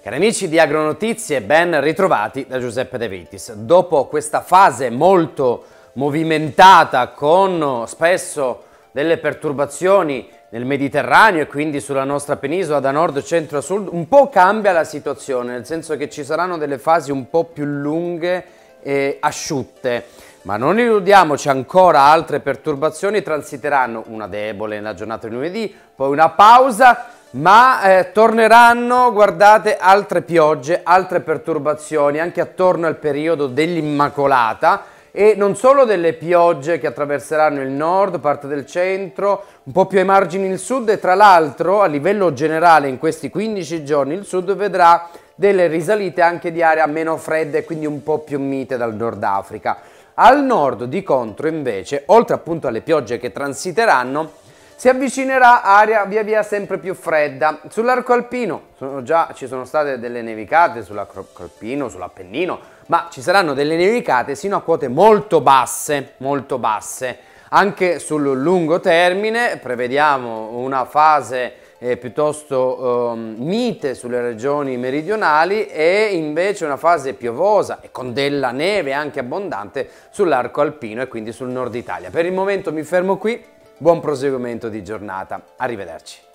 Cari amici di Agronotizie, ben ritrovati da Giuseppe De Vitis. Dopo questa fase molto movimentata con spesso delle perturbazioni nel Mediterraneo e quindi sulla nostra penisola da nord, centro a sud, un po' cambia la situazione, nel senso che ci saranno delle fasi un po' più lunghe e asciutte. Ma non illudiamoci ancora, altre perturbazioni transiteranno una debole nella giornata di lunedì, poi una pausa ma eh, torneranno, guardate, altre piogge, altre perturbazioni anche attorno al periodo dell'Immacolata e non solo delle piogge che attraverseranno il nord, parte del centro, un po' più ai margini il sud e tra l'altro a livello generale in questi 15 giorni il sud vedrà delle risalite anche di area meno fredde e quindi un po' più mite dal nord Africa. Al nord di contro invece, oltre appunto alle piogge che transiteranno, si avvicinerà aria via via sempre più fredda. Sull'arco alpino sono già, ci sono state delle nevicate sull'arco alpino, sull'Appennino, ma ci saranno delle nevicate sino a quote molto basse, molto basse. Anche sul lungo termine prevediamo una fase eh, piuttosto eh, mite sulle regioni meridionali e invece una fase piovosa e con della neve anche abbondante sull'arco alpino e quindi sul nord Italia. Per il momento mi fermo qui. Buon proseguimento di giornata, arrivederci.